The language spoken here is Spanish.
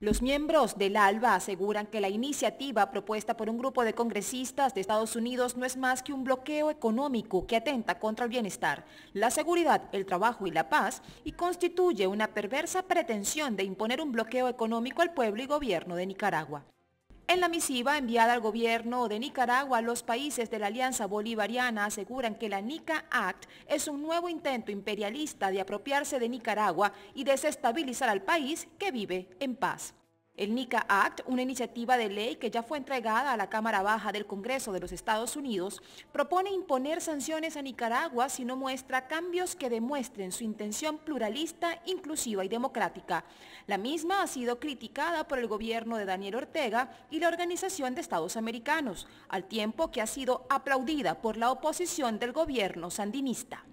Los miembros del ALBA aseguran que la iniciativa propuesta por un grupo de congresistas de Estados Unidos no es más que un bloqueo económico que atenta contra el bienestar, la seguridad, el trabajo y la paz y constituye una perversa pretensión de imponer un bloqueo económico al pueblo y gobierno de Nicaragua. En la misiva enviada al gobierno de Nicaragua, los países de la Alianza Bolivariana aseguran que la NICA Act es un nuevo intento imperialista de apropiarse de Nicaragua y desestabilizar al país que vive en paz. El NICA Act, una iniciativa de ley que ya fue entregada a la Cámara Baja del Congreso de los Estados Unidos, propone imponer sanciones a Nicaragua si no muestra cambios que demuestren su intención pluralista, inclusiva y democrática. La misma ha sido criticada por el gobierno de Daniel Ortega y la Organización de Estados Americanos, al tiempo que ha sido aplaudida por la oposición del gobierno sandinista.